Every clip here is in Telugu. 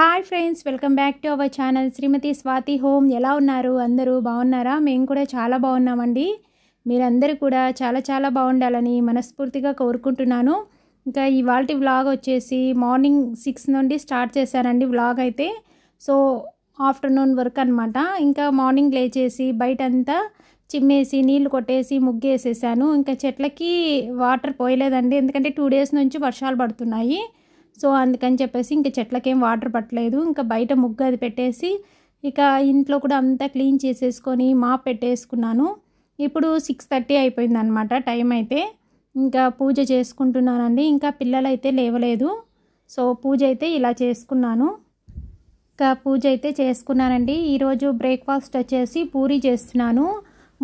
hi friends welcome back to our channel Srimathi Swathi home ఎలా ఉన్నారు అందరూ బాగున్నారా మేము కూడా చాలా బాగున్నామండి మీరందరూ కూడా చాలా చాలా బాగుండాలని మనస్ఫూర్తిగా కోరుకుంటున్నాను ఇంకా ఇవాళ వ్లాగ్ వచ్చేసి మార్నింగ్ సిక్స్ నుండి స్టార్ట్ చేశానండి వ్లాగ్ అయితే సో ఆఫ్టర్నూన్ వర్క్ అనమాట ఇంకా మార్నింగ్ లేచేసి బయట అంతా చిమ్మేసి నీళ్లు కొట్టేసి ముగ్గేసేసాను ఇంకా చెట్లకి వాటర్ పోయలేదండి ఎందుకంటే టూ డేస్ నుంచి వర్షాలు పడుతున్నాయి సో అందుకని చెప్పేసి ఇంకా చెట్లకేం వాటర్ పట్టలేదు ఇంకా బయట ముగ్గు అది పెట్టేసి ఇక ఇంట్లో కూడా అంతా క్లీన్ చేసేసుకొని మా పెట్టేసుకున్నాను ఇప్పుడు సిక్స్ థర్టీ అయిపోయింది అనమాట టైం అయితే ఇంకా పూజ చేసుకుంటున్నానండి ఇంకా పిల్లలు అయితే లేవలేదు సో పూజ అయితే ఇలా చేసుకున్నాను ఇంకా పూజ అయితే చేసుకున్నానండి ఈరోజు బ్రేక్ఫాస్ట్ వచ్చేసి పూరి చేస్తున్నాను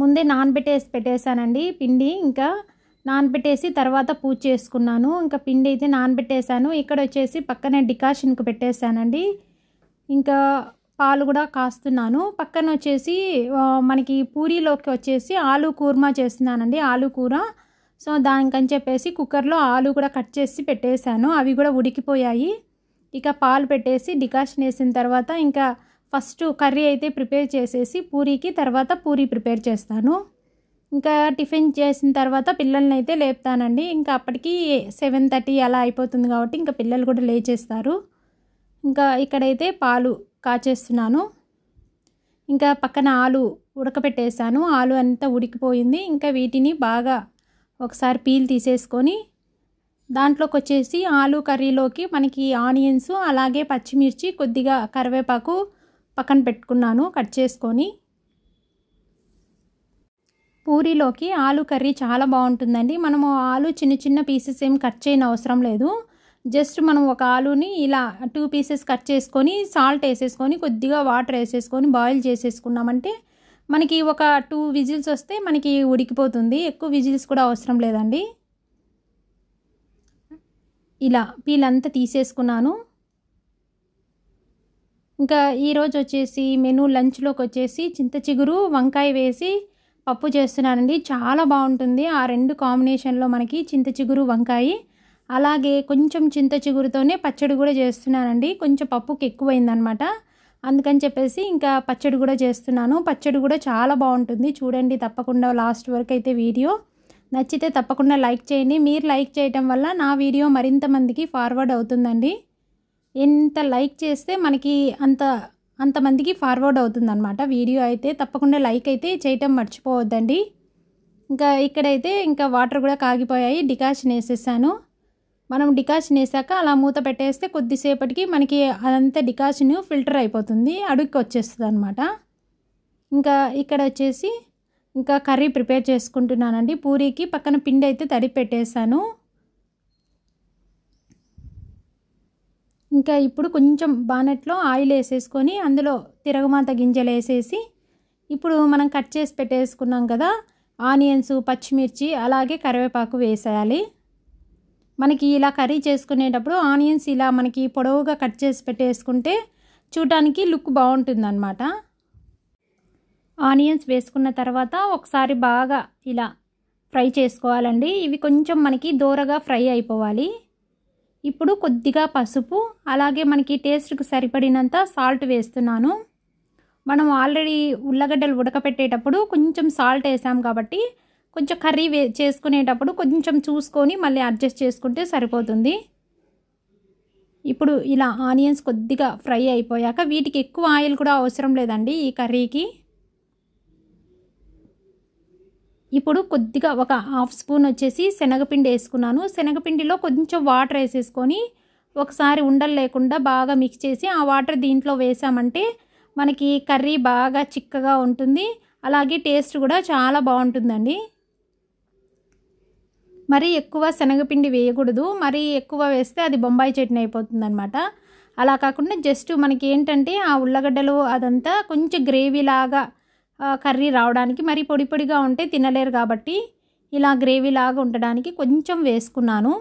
ముందే పెట్టేసి పెట్టేశానండి పిండి ఇంకా నానబెట్టేసి తర్వాత పూజ చేసుకున్నాను ఇంకా పిండి అయితే నానబెట్టేశాను ఇక్కడ వచ్చేసి పక్కనే డికాషన్కి పెట్టేశానండి ఇంకా పాలు కూడా కాస్తున్నాను పక్కన వచ్చేసి మనకి పూరీలోకి వచ్చేసి ఆలు కూర్మా చేస్తున్నానండి ఆలు కూర సో దానికని చెప్పేసి కుక్కర్లో ఆలు కూడా కట్ చేసి పెట్టేశాను అవి కూడా ఉడికిపోయాయి ఇక పాలు పెట్టేసి డికాషన్ వేసిన తర్వాత ఇంకా ఫస్ట్ కర్రీ అయితే ప్రిపేర్ చేసేసి పూరీకి తర్వాత పూరీ ప్రిపేర్ చేస్తాను ఇంకా టిఫిన్ చేసిన తర్వాత పిల్లల్ని అయితే లేపుతానండి ఇంకా అప్పటికి సెవెన్ థర్టీ అలా అయిపోతుంది కాబట్టి ఇంకా పిల్లలు కూడా లేచేస్తారు ఇంకా ఇక్కడైతే పాలు కాచేస్తున్నాను ఇంకా పక్కన ఆలు ఉడకపెట్టేశాను ఆలు అంతా ఉడికిపోయింది ఇంకా వీటిని బాగా ఒకసారి పీల్ తీసేసుకొని దాంట్లోకి వచ్చేసి ఆలు కర్రీలోకి మనకి ఆనియన్స్ అలాగే పచ్చిమిర్చి కొద్దిగా కరివేపాకు పక్కన పెట్టుకున్నాను కట్ చేసుకొని పూరీలోకి ఆలు కర్రీ చాలా బాగుంటుందండి మనము ఆలు చిన్న చిన్న పీసెస్ ఏం కట్ చేయన అవసరం లేదు జస్ట్ మనం ఒక ఆలుని ఇలా టూ పీసెస్ కట్ చేసుకొని సాల్ట్ వేసేసుకొని కొద్దిగా వాటర్ వేసేసుకొని బాయిల్ చేసేసుకున్నామంటే మనకి ఒక టూ విజిల్స్ వస్తే మనకి ఉడికిపోతుంది ఎక్కువ విజిల్స్ కూడా అవసరం లేదండి ఇలా పీలంతా తీసేసుకున్నాను ఇంకా ఈరోజు వచ్చేసి మెను లంచ్లోకి వచ్చేసి చింత చిగురు వంకాయ వేసి పప్పు చేస్తున్నానండి చాలా బాగుంటుంది ఆ రెండు కాంబినేషన్లో మనకి చింత చిగురు వంకాయ అలాగే కొంచెం చింత చిగురుతోనే పచ్చడి కూడా చేస్తున్నానండి కొంచెం పప్పుకి ఎక్కువైందనమాట అందుకని చెప్పేసి ఇంకా పచ్చడి కూడా చేస్తున్నాను పచ్చడి కూడా చాలా బాగుంటుంది చూడండి తప్పకుండా లాస్ట్ వరకు అయితే వీడియో నచ్చితే తప్పకుండా లైక్ చేయండి మీరు లైక్ చేయటం వల్ల నా వీడియో మరింత మందికి ఫార్వర్డ్ అవుతుందండి ఎంత లైక్ చేస్తే మనకి అంత అంతమందికి ఫార్వర్డ్ అవుతుందన్నమాట వీడియో అయితే తప్పకుండా లైక్ అయితే చేయటం మర్చిపోవద్దండి ఇంకా ఇక్కడైతే ఇంకా వాటర్ కూడా కాగిపోయాయి డికాషన్ వేసేసాను మనం డికాషన్ వేసాక అలా మూత పెట్టేస్తే కొద్దిసేపటికి మనకి అదంతా డికాషన్ ఫిల్టర్ అయిపోతుంది అడుగుకి వచ్చేస్తుంది అనమాట ఇంకా ఇక్కడ వచ్చేసి ఇంకా కర్రీ ప్రిపేర్ చేసుకుంటున్నానండి పూరీకి పక్కన పిండి అయితే తడి పెట్టేశాను ఇంకా ఇప్పుడు కొంచెం బానెట్లో ఆయిల్ వేసేసుకొని అందులో తిరగమాత గింజలు వేసేసి ఇప్పుడు మనం కట్ చేసి పెట్టేసుకున్నాం కదా ఆనియన్స్ పచ్చిమిర్చి అలాగే కరివేపాకు వేసేయాలి మనకి ఇలా కర్రీ చేసుకునేటప్పుడు ఆనియన్స్ ఇలా మనకి పొడవుగా కట్ చేసి పెట్టేసుకుంటే చూడటానికి లుక్ అనమాట ఆనియన్స్ వేసుకున్న తర్వాత ఒకసారి బాగా ఇలా ఫ్రై చేసుకోవాలండి ఇవి కొంచెం మనకి దూరగా ఫ్రై అయిపోవాలి ఇప్పుడు కొద్దిగా పసుపు అలాగే మనకి టేస్ట్కి సరిపడినంత సాల్ట్ వేస్తున్నాను మనం ఆల్రెడీ ఉల్లగడ్డలు ఉడకపెట్టేటప్పుడు కొంచెం సాల్ట్ వేసాం కాబట్టి కొంచెం కర్రీ వే చేసుకునేటప్పుడు కొంచెం చూసుకొని మళ్ళీ అడ్జస్ట్ చేసుకుంటే సరిపోతుంది ఇప్పుడు ఇలా ఆనియన్స్ కొద్దిగా ఫ్రై అయిపోయాక వీటికి ఎక్కువ ఆయిల్ కూడా అవసరం లేదండి ఈ కర్రీకి ఇప్పుడు కొద్దిగా ఒక హాఫ్ స్పూన్ వచ్చేసి శనగపిండి వేసుకున్నాను శనగపిండిలో కొంచెం వాటర్ వేసేసుకొని ఒకసారి ఉండలు లేకుండా బాగా మిక్స్ చేసి ఆ వాటర్ దీంట్లో వేసామంటే మనకి కర్రీ బాగా చిక్కగా ఉంటుంది అలాగే టేస్ట్ కూడా చాలా బాగుంటుందండి మరి ఎక్కువ శనగపిండి వేయకూడదు మరి ఎక్కువ వేస్తే అది బొంబాయి చట్నీ అయిపోతుంది అనమాట అలా కాకుండా జస్ట్ మనకి ఏంటంటే ఆ ఉల్లగడ్డలు అదంతా కొంచెం గ్రేవీ లాగా కర్రీ రావడానికి మరి పొడి పొడిగా ఉంటే తినలేరు కాబట్టి ఇలా గ్రేవీ లాగా ఉండడానికి కొంచెం వేసుకున్నాను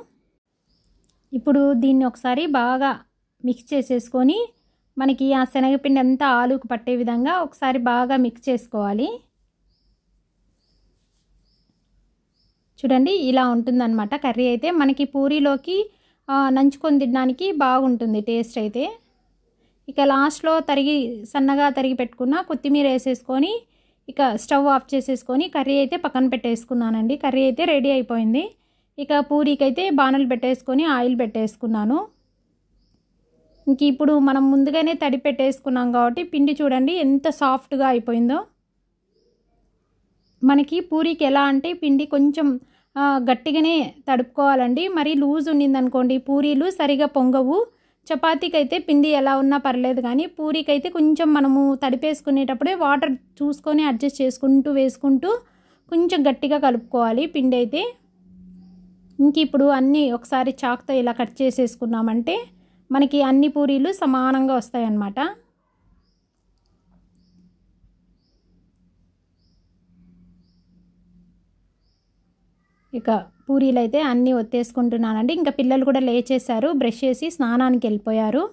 ఇప్పుడు దీన్ని ఒకసారి బాగా మిక్స్ చేసేసుకొని మనకి ఆ శనగపిండి అంతా ఆలుకు పట్టే విధంగా ఒకసారి బాగా మిక్స్ చేసుకోవాలి చూడండి ఇలా ఉంటుందన్నమాట కర్రీ అయితే మనకి పూరీలోకి నంచుకొని తినడానికి బాగుంటుంది టేస్ట్ అయితే ఇక లాస్ట్లో తరిగి సన్నగా తరిగి పెట్టుకున్న కొత్తిమీర వేసేసుకొని ఇక స్టవ్ ఆఫ్ చేసేసుకొని కర్రీ అయితే పక్కన పెట్టేసుకున్నానండి కర్రీ అయితే రెడీ అయిపోయింది ఇక పూరీకైతే బాణలు పెట్టేసుకొని ఆయిల్ పెట్టేసుకున్నాను ఇంక ఇప్పుడు మనం ముందుగానే తడి పెట్టేసుకున్నాం కాబట్టి పిండి చూడండి ఎంత సాఫ్ట్గా అయిపోయిందో మనకి పూరీకి ఎలా అంటే పిండి కొంచెం గట్టిగానే తడుపుకోవాలండి మరి లూజ్ అనుకోండి పూరీలు సరిగా పొంగవు చపాతీకి అయితే పిండి ఎలా ఉన్నా పర్లేదు కానీ పూరీకి అయితే కొంచెం మనము తడిపేసుకునేటప్పుడే వాటర్ చూసుకొని అడ్జస్ట్ చేసుకుంటూ వేసుకుంటూ కొంచెం గట్టిగా కలుపుకోవాలి పిండి అయితే ఇంక ఇప్పుడు అన్నీ ఒకసారి చాక్తో ఇలా కట్ చేసేసుకున్నామంటే మనకి అన్ని పూరీలు సమానంగా వస్తాయన్నమాట ఇక పూరీలు అయితే అన్నీ ఒత్తేసుకుంటున్నానండి ఇంకా పిల్లలు కూడా లేచేశారు బ్రష్ చేసి స్నానానికి వెళ్ళిపోయారు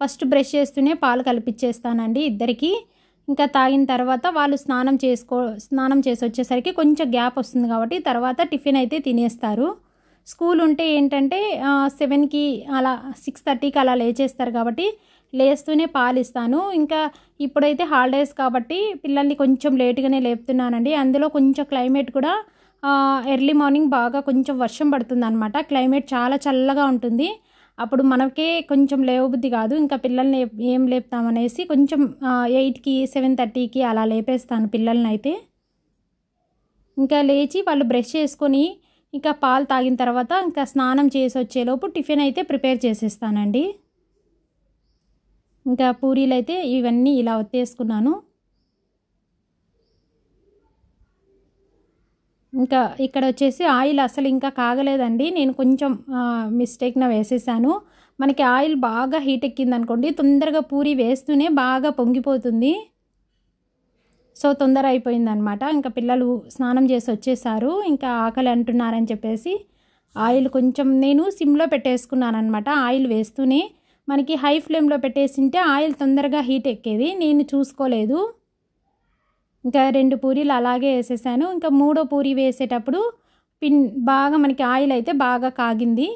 ఫస్ట్ బ్రష్ చేస్తూనే పాలు కలిపించేస్తానండి ఇద్దరికి ఇంకా తాగిన తర్వాత వాళ్ళు స్నానం చేసుకో స్నానం చేసి వచ్చేసరికి కొంచెం గ్యాప్ వస్తుంది కాబట్టి తర్వాత టిఫిన్ అయితే తినేస్తారు స్కూల్ ఉంటే ఏంటంటే సెవెన్కి అలా సిక్స్ థర్టీకి అలా లేచేస్తారు కాబట్టి లేస్తూనే పాలు ఇస్తాను ఇంకా ఇప్పుడైతే హాలిడేస్ కాబట్టి పిల్లల్ని కొంచెం లేటుగానే లేపుతున్నానండి అందులో కొంచెం క్లైమేట్ కూడా ఎర్లీ మార్నింగ్ బాగా కొంచెం వర్షం పడుతుంది అనమాట క్లైమేట్ చాలా చల్లగా ఉంటుంది అప్పుడు మనకే కొంచెం లేవబుద్ధి కాదు ఇంకా పిల్లల్ని ఏం లేపుతామనేసి కొంచెం ఎయిట్కి సెవెన్ థర్టీకి అలా లేపేస్తాను పిల్లల్ని అయితే ఇంకా లేచి వాళ్ళు బ్రష్ చేసుకొని ఇంకా పాలు తాగిన తర్వాత ఇంకా స్నానం చేసి వచ్చేలోపు టిఫిన్ అయితే ప్రిపేర్ చేసేస్తానండి ఇంకా పూరీలు అయితే ఇవన్నీ ఇలా వచ్చేసుకున్నాను ఇంకా ఇక్కడ వచ్చేసి ఆయిల్ అసలు ఇంకా కాగలేదండి నేను కొంచెం మిస్టేక్న వేసేసాను మనకి ఆయిల్ బాగా హీట్ ఎక్కింది అనుకోండి తొందరగా పూరి వేస్తూనే బాగా పొంగిపోతుంది సో తొందర అయిపోయిందనమాట ఇంకా పిల్లలు స్నానం చేసి వచ్చేసారు ఇంకా ఆకలి అంటున్నారని చెప్పేసి ఆయిల్ కొంచెం నేను సిమ్లో అనమాట ఆయిల్ వేస్తూనే మనకి హై ఫ్లేమ్లో పెట్టేసింటే ఆయిల్ తొందరగా హీట్ ఎక్కేది నేను చూసుకోలేదు ఇంకా రెండు పూరీలు అలాగే వేసేసాను ఇంకా మూడో పూరి వేసేటప్పుడు పిన్ బాగా మనకి ఆయిల్ అయితే బాగా కాగింది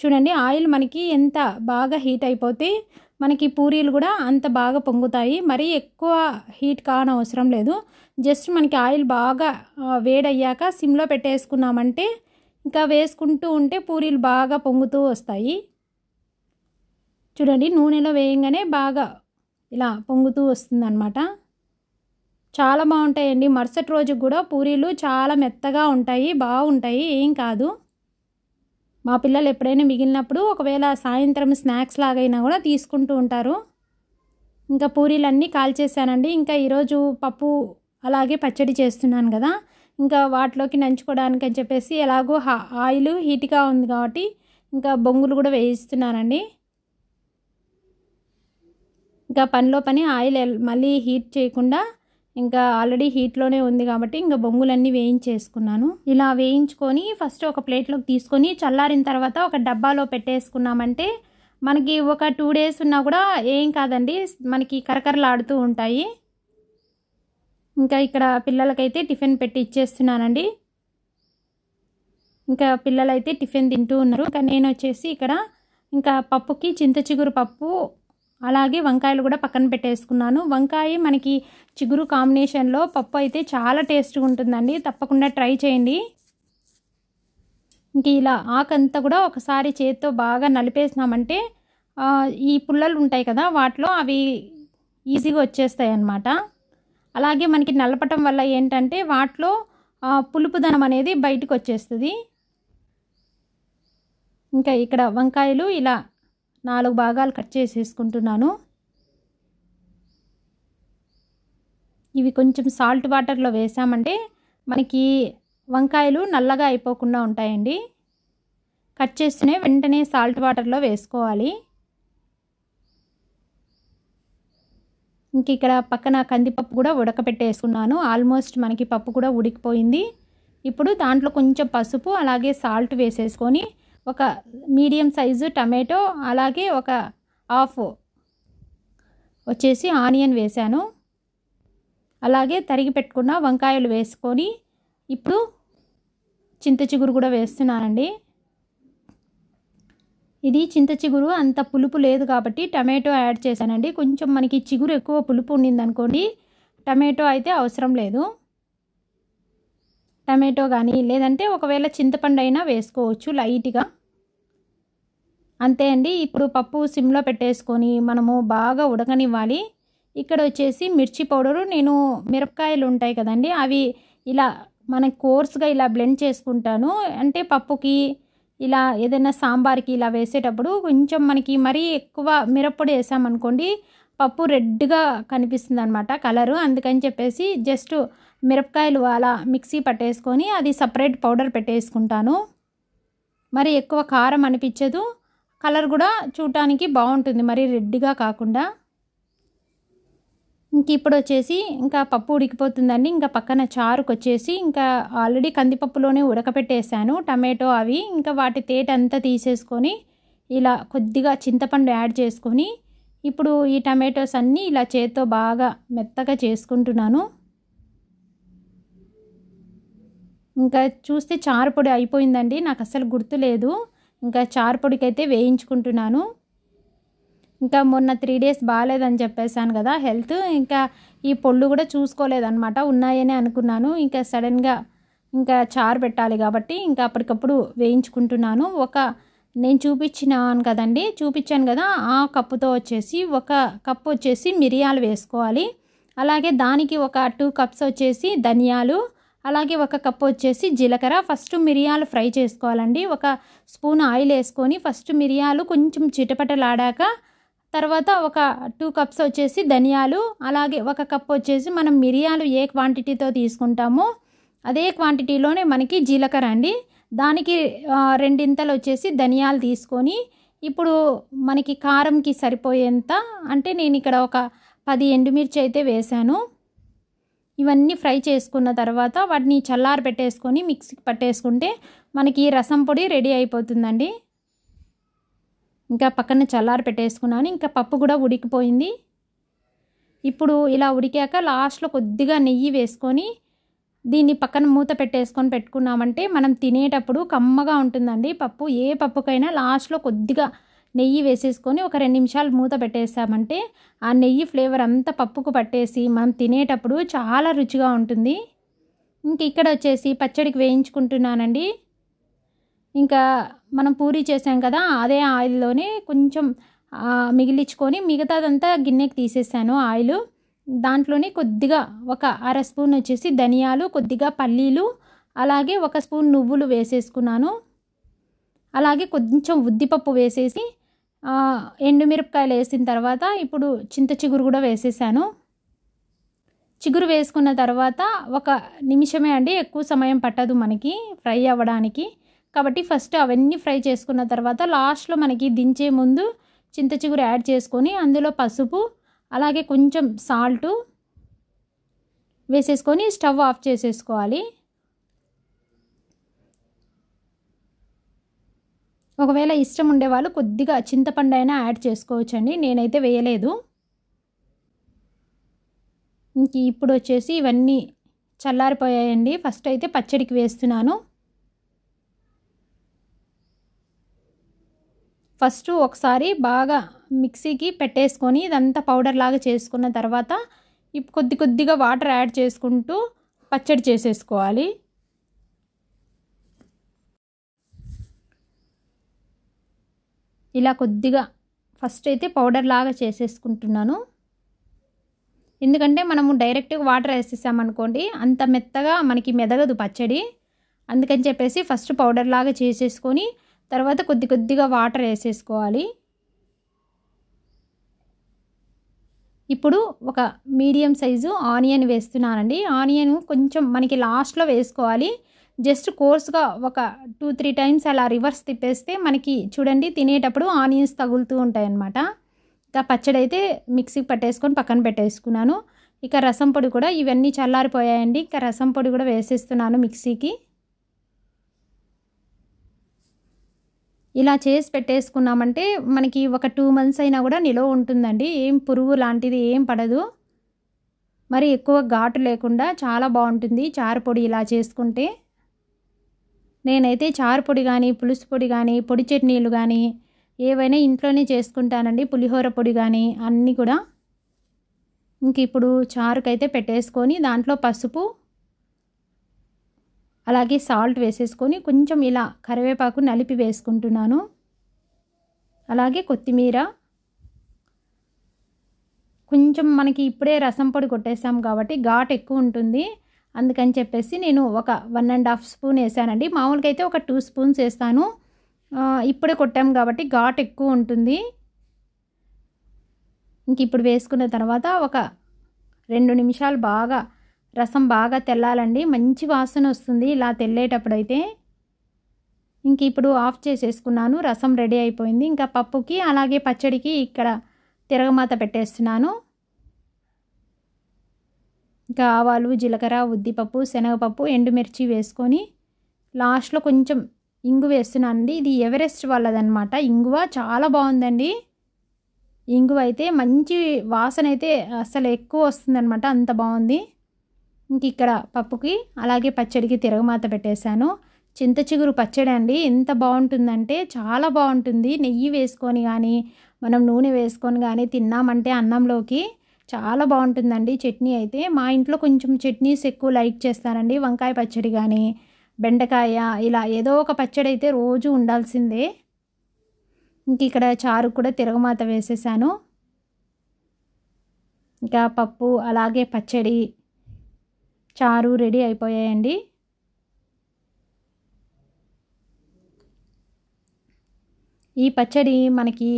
చూడండి ఆయిల్ మనకి ఎంత బాగా హీట్ అయిపోతే మనకి పూరీలు కూడా అంత బాగా పొంగుతాయి మరీ ఎక్కువ హీట్ కావన అవసరం లేదు జస్ట్ మనకి ఆయిల్ బాగా వేడయ్యాక సిమ్లో పెట్టేసుకున్నామంటే ఇంకా వేసుకుంటూ ఉంటే పూరీలు బాగా పొంగుతూ వస్తాయి చూడండి నూనెలో వేయంగానే బాగా ఇలా పొంగుతూ వస్తుందన్నమాట చాలా బాగుంటాయండి మరుసటి రోజు కూడా పూరీలు చాలా మెత్తగా ఉంటాయి బాగుంటాయి ఏం కాదు మా పిల్లలు ఎప్పుడైనా మిగిలినప్పుడు ఒకవేళ సాయంత్రం స్నాక్స్ లాగైనా కూడా తీసుకుంటూ ఉంటారు ఇంకా పూరీలన్నీ కాల్చేసానండి ఇంకా ఈరోజు పప్పు అలాగే పచ్చడి చేస్తున్నాను కదా ఇంకా వాటిలోకి నంచుకోవడానికి అని చెప్పేసి ఎలాగో ఆయిల్ హీట్గా ఉంది కాబట్టి ఇంకా బొంగులు కూడా వేయిస్తున్నానండి ఇంకా పనిలో పని ఆయిల్ మళ్ళీ హీట్ చేయకుండా ఇంకా ఆల్రెడీ హీట్లోనే ఉంది కాబట్టి ఇంకా బొంగులన్నీ వేయించేసుకున్నాను ఇలా వేయించుకొని ఫస్ట్ ఒక ప్లేట్లోకి తీసుకొని చల్లారిన తర్వాత ఒక డబ్బాలో పెట్టేసుకున్నామంటే మనకి ఒక టూ డేస్ ఉన్నా కూడా ఏం కాదండి మనకి కరకరలాడుతూ ఉంటాయి ఇంకా ఇక్కడ పిల్లలకైతే టిఫిన్ పెట్టి ఇచ్చేస్తున్నానండి ఇంకా పిల్లలైతే టిఫిన్ తింటూ ఉన్నారు ఇంకా నేను వచ్చేసి ఇక్కడ ఇంకా పప్పుకి చింత చిగురు పప్పు అలాగే వంకాయలు కూడా పక్కన పెట్టేసుకున్నాను వంకాయ మనకి చిగురు కాంబినేషన్లో పప్పు అయితే చాలా టేస్ట్గా ఉంటుందండి తప్పకుండా ట్రై చేయండి ఇంక ఇలా ఆకంతా కూడా ఒకసారి చేతితో బాగా నలిపేసినామంటే ఈ పుల్లలు ఉంటాయి కదా వాటిలో అవి ఈజీగా వచ్చేస్తాయి అన్నమాట అలాగే మనకి నలపటం వల్ల ఏంటంటే వాటిలో పులుపుదనం అనేది బయటకు వచ్చేస్తుంది ఇంకా ఇక్కడ వంకాయలు ఇలా నాలుగు భాగాలు కట్ చేసేసుకుంటున్నాను ఇవి కొంచెం సాల్ట్ వాటర్లో వేసామంటే మనకి వంకాయలు నల్లగా అయిపోకుండా ఉంటాయండి కట్ చేస్తూనే వెంటనే సాల్ట్ వాటర్లో వేసుకోవాలి ఇంక ఇక్కడ పక్కన కందిపప్పు కూడా ఉడకపెట్టేసుకున్నాను ఆల్మోస్ట్ మనకి పప్పు కూడా ఉడికిపోయింది ఇప్పుడు దాంట్లో కొంచెం పసుపు అలాగే సాల్ట్ వేసేసుకొని ఒక మీడియం సైజు టమాటో అలాగే ఒక హాఫ్ వచ్చేసి ఆనియన్ వేశాను అలాగే తరిగి పెట్టుకున్న వంకాయలు వేసుకొని ఇప్పుడు చింత చిగురు కూడా వేస్తున్నానండి ఇది చింత చిగురు అంత పులుపు లేదు కాబట్టి టమాటో యాడ్ చేశానండి కొంచెం మనకి చిగురు ఎక్కువ పులుపు ఉండింది అనుకోండి టమాటో అయితే అవసరం లేదు టమాటో కానీ లేదంటే ఒకవేళ చింతపండు అయినా వేసుకోవచ్చు లైట్గా అంతే అండి ఇప్పుడు పప్పు సిమ్లో పెట్టేసుకొని మనము బాగా ఉడకనివ్వాలి ఇక్కడ వచ్చేసి మిర్చి పౌడరు నేను మిరపకాయలు ఉంటాయి కదండి అవి ఇలా మన కోర్స్గా ఇలా బ్లెండ్ చేసుకుంటాను అంటే పప్పుకి ఇలా ఏదైనా సాంబార్కి ఇలా వేసేటప్పుడు కొంచెం మనకి మరీ ఎక్కువ మిరప్పొడి వేసామనుకోండి పప్పు రెడ్గా కనిపిస్తుంది అనమాట కలరు అందుకని చెప్పేసి జస్ట్ మిరపకాయలు అలా మిక్సీ పట్టేసుకొని అది సపరేట్ పౌడర్ పెట్టేసుకుంటాను మరి ఎక్కువ కారం అనిపించదు కలర్ కూడా చూడటానికి బాగుంటుంది మరి రెడ్గా కాకుండా ఇంక ఇప్పుడు వచ్చేసి ఇంకా పప్పు ఉడికిపోతుందండి ఇంకా పక్కన చారుకు వచ్చేసి ఇంకా ఆల్రెడీ కందిపప్పులోనే ఉడకపెట్టేసాను టమాటో అవి ఇంకా వాటి తేట అంతా తీసేసుకొని ఇలా కొద్దిగా చింతపండు యాడ్ చేసుకొని ఇప్పుడు ఈ టమాటోస్ అన్నీ ఇలా చేత్తో బాగా మెత్తగా చేసుకుంటున్నాను ఇంకా చూస్తే చారు పొడి అయిపోయిందండి నాకు అసలు గుర్తులేదు ఇంకా చారు పొడికైతే వేయించుకుంటున్నాను ఇంకా మొన్న త్రీ డేస్ బాగాలేదని చెప్పేశాను కదా హెల్త్ ఇంకా ఈ పొళ్ళు కూడా చూసుకోలేదనమాట ఉన్నాయని అనుకున్నాను ఇంకా సడన్గా ఇంకా చారు పెట్టాలి కాబట్టి ఇంకా అప్పటికప్పుడు వేయించుకుంటున్నాను ఒక నేను చూపించినాను కదండి చూపించాను కదా ఆ కప్పుతో వచ్చేసి ఒక కప్పు వచ్చేసి మిరియాలు వేసుకోవాలి అలాగే దానికి ఒక టూ కప్స్ వచ్చేసి ధనియాలు అలాగే ఒక కప్ వచ్చేసి జీలకర్ర ఫస్ట్ మిరియాలు ఫ్రై చేసుకోవాలండి ఒక స్పూన్ ఆయిల్ వేసుకొని ఫస్ట్ మిరియాలు కొంచెం చిటపటలాడాక తర్వాత ఒక టూ కప్స్ వచ్చేసి ధనియాలు అలాగే ఒక కప్ వచ్చేసి మనం మిరియాలు ఏ క్వాంటిటీతో తీసుకుంటామో అదే క్వాంటిటీలోనే మనకి జీలకర్ర అండి దానికి రెండింతలు వచ్చేసి ధనియాలు తీసుకొని ఇప్పుడు మనకి కారంకి సరిపోయేంత అంటే నేను ఇక్కడ ఒక పది ఎండుమిర్చి అయితే వేశాను ఇవన్నీ ఫ్రై చేసుకున్న తర్వాత వాటిని చల్లారి పెట్టేసుకొని మిక్సీకి పట్టేసుకుంటే మనకి రసం పొడి రెడీ అయిపోతుందండి ఇంకా పక్కన చల్లారి పెట్టేసుకున్నాను ఇంకా పప్పు కూడా ఉడికిపోయింది ఇప్పుడు ఇలా ఉడికాక లాస్ట్లో కొద్దిగా నెయ్యి వేసుకొని దీన్ని పక్కన మూత పెట్టేసుకొని పెట్టుకున్నామంటే మనం తినేటప్పుడు కమ్మగా ఉంటుందండి పప్పు ఏ పప్పుకైనా లాస్ట్లో కొద్దిగా నెయ్యి వేసేసుకొని ఒక రెండు నిమిషాలు మూత పెట్టేస్తామంటే ఆ నెయ్యి ఫ్లేవర్ అంతా పప్పుకు పట్టేసి మనం తినేటప్పుడు చాలా రుచిగా ఉంటుంది ఇంక ఇక్కడ వచ్చేసి పచ్చడికి వేయించుకుంటున్నానండి ఇంకా మనం పూరి చేసాం కదా అదే ఆయిల్లోనే కొంచెం మిగిలించుకొని మిగతాదంతా గిన్నెకి తీసేసాను ఆయిల్ దాంట్లోనే కొద్దిగా ఒక అర స్పూన్ వచ్చేసి ధనియాలు కొద్దిగా పల్లీలు అలాగే ఒక స్పూన్ నువ్వులు వేసేసుకున్నాను అలాగే కొంచెం ఉద్దిపప్పు వేసేసి ఎండుమిరపకాయలు వేసిన తర్వాత ఇప్పుడు చింత చిగురు కూడా వేసేసాను చిగురు వేసుకున్న తర్వాత ఒక నిమిషమే అండి ఎక్కువ సమయం పట్టదు మనకి ఫ్రై అవ్వడానికి కాబట్టి ఫస్ట్ అవన్నీ ఫ్రై చేసుకున్న తర్వాత లాస్ట్లో మనకి దించే ముందు చింత చిగురు యాడ్ చేసుకొని అందులో పసుపు అలాగే కొంచెం సాల్టు వేసేసుకొని స్టవ్ ఆఫ్ చేసేసుకోవాలి ఒకవేళ ఇష్టం ఉండేవాళ్ళు కొద్దిగా చింతపండు అయినా యాడ్ చేసుకోవచ్చండి నేనైతే వేయలేదు ఇంక ఇప్పుడు వచ్చేసి ఇవన్నీ చల్లారిపోయాయండి ఫస్ట్ అయితే పచ్చడికి వేస్తున్నాను ఫస్ట్ ఒకసారి బాగా మిక్సీకి పెట్టేసుకొని ఇదంతా పౌడర్ లాగా చేసుకున్న తర్వాత కొద్ది కొద్దిగా వాటర్ యాడ్ చేసుకుంటూ పచ్చడి చేసేసుకోవాలి ఇలా కొద్దిగా ఫస్ట్ అయితే పౌడర్ లాగా చేసేసుకుంటున్నాను ఎందుకంటే మనము డైరెక్ట్గా వాటర్ వేసేసామనుకోండి అంత మెత్తగా మనకి మెదగదు పచ్చడి అందుకని చెప్పేసి ఫస్ట్ పౌడర్ లాగా చేసేసుకొని తర్వాత కొద్ది కొద్దిగా వాటర్ వేసేసుకోవాలి ఇప్పుడు ఒక మీడియం సైజు ఆనియన్ వేస్తున్నానండి ఆనియన్ కొంచెం మనకి లాస్ట్లో వేసుకోవాలి జస్ట్ కోర్స్గా ఒక టూ త్రీ టైమ్స్ అలా రివర్స్ తిప్పేస్తే మనకి చూడండి తినేటప్పుడు ఆనియన్స్ తగులుతూ ఉంటాయి అన్నమాట ఇక పచ్చడి అయితే మిక్సీకి పట్టేసుకొని పక్కన పెట్టేసుకున్నాను ఇక రసం పొడి కూడా ఇవన్నీ చల్లారిపోయాయండి ఇక రసం పొడి కూడా వేసేస్తున్నాను మిక్సీకి ఇలా చేసి పెట్టేసుకున్నామంటే మనకి ఒక టూ మంత్స్ అయినా కూడా నిలవ ఉంటుందండి ఏం పురుగు లాంటిది ఏం పడదు మరి ఎక్కువ ఘాటు లేకుండా చాలా బాగుంటుంది చారు పొడి ఇలా చేసుకుంటే నేనైతే చారు పొడి కానీ పులుసు పొడి కానీ పొడి చట్నీలు కానీ ఏవైనా ఇంట్లోనే చేసుకుంటానండి పులిహోర పొడి కానీ అన్నీ కూడా ఇంక ఇప్పుడు చారుకైతే పెట్టేసుకొని దాంట్లో పసుపు అలాగే సాల్ట్ వేసేసుకొని కొంచెం ఇలా కరివేపాకు నలిపి వేసుకుంటున్నాను అలాగే కొత్తిమీర కొంచెం మనకి ఇప్పుడే రసం పొడి కొట్టేసాం కాబట్టి ఘాట్ ఎక్కువ ఉంటుంది అందుకని చెప్పేసి నేను ఒక వన్ అండ్ హాఫ్ స్పూన్ వేసానండి మామూలుగా అయితే ఒక టూ స్పూన్స్ వేస్తాను ఇప్పుడే కొట్టాము కాబట్టి ఘాట్ ఎక్కువ ఉంటుంది ఇంక ఇప్పుడు వేసుకున్న తర్వాత ఒక రెండు నిమిషాలు బాగా రసం బాగా తెల్లాలండి మంచి వాసన వస్తుంది ఇలా తెల్లేటప్పుడైతే ఇంక ఇప్పుడు ఆఫ్ చేసేసుకున్నాను రసం రెడీ అయిపోయింది ఇంకా పప్పుకి అలాగే పచ్చడికి ఇక్కడ తిరగమాత పెట్టేస్తున్నాను ఇంకా ఆవాలు జీలకర్ర ఉద్దిపప్పు శనగపప్పు ఎండుమిర్చి వేసుకొని లాస్ట్లో కొంచెం ఇంగు వేస్తున్నాను అండి ఇది ఎవరెస్ట్ వాళ్ళదనమాట ఇంగువ చాలా బాగుందండి ఇంగువ అయితే మంచి వాసన అయితే అసలు ఎక్కువ వస్తుందనమాట అంత బాగుంది ఇంక ఇక్కడ పప్పుకి అలాగే పచ్చడికి తిరగమాత పెట్టేశాను చింత చిగురు పచ్చడి అండి ఎంత బాగుంటుందంటే చాలా బాగుంటుంది నెయ్యి వేసుకొని కానీ మనం నూనె వేసుకొని కానీ తిన్నామంటే అన్నంలోకి చాలా బాగుంటుందండి చట్నీ అయితే మా ఇంట్లో కొంచెం చట్నీస్ ఎక్కువ లైక్ చేస్తానండి వంకాయ పచ్చడి కానీ బెండకాయ ఇలా ఏదో ఒక పచ్చడి అయితే రోజు ఉండాల్సిందే ఇంక ఇక్కడ చారు కూడా తిరగమాత వేసేసాను ఇంకా పప్పు అలాగే పచ్చడి చారు రెడీ అయిపోయాయండి ఈ పచ్చడి మనకి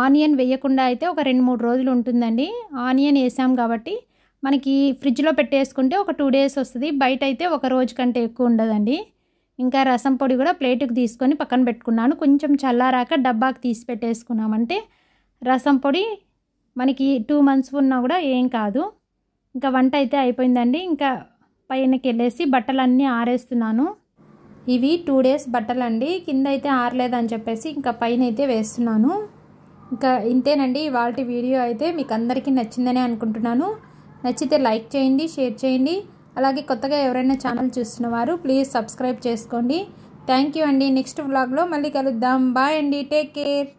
ఆనియన్ వేయకుండా అయితే ఒక రెండు మూడు రోజులు ఉంటుందండి ఆనియన్ వేసాం కాబట్టి మనకి ఫ్రిడ్జ్లో పెట్టేసుకుంటే ఒక టూ డేస్ వస్తుంది బయట అయితే ఒక రోజు కంటే ఎక్కువ ఉండదండి ఇంకా రసం పొడి కూడా ప్లేటుకు తీసుకొని పక్కన పెట్టుకున్నాను కొంచెం చల్లారాక డబ్బాకి తీసి పెట్టేసుకున్నామంటే రసం పొడి మనకి టూ మంత్స్ ఉన్నా కూడా ఏం కాదు ఇంకా వంట అయితే అయిపోయిందండి ఇంకా పైనకి వెళ్ళేసి బట్టలన్నీ ఆరేస్తున్నాను ఇవి టూ డేస్ బట్టలండి కింద అయితే ఆరలేదని చెప్పేసి ఇంకా పైన అయితే వేస్తున్నాను ఇంకా ఇంతేనండి వాళ్ళ వీడియో అయితే మీకు అందరికీ నచ్చిందని అనుకుంటున్నాను నచ్చితే లైక్ చేయండి షేర్ చేయండి అలాగే కొత్తగా ఎవరైనా ఛానల్ చూస్తున్నవారు ప్లీజ్ సబ్స్క్రైబ్ చేసుకోండి థ్యాంక్ యూ అండి నెక్స్ట్ వ్లాగ్లో మళ్ళీ కలుద్దాం బాయ్ అండి టేక్ కేర్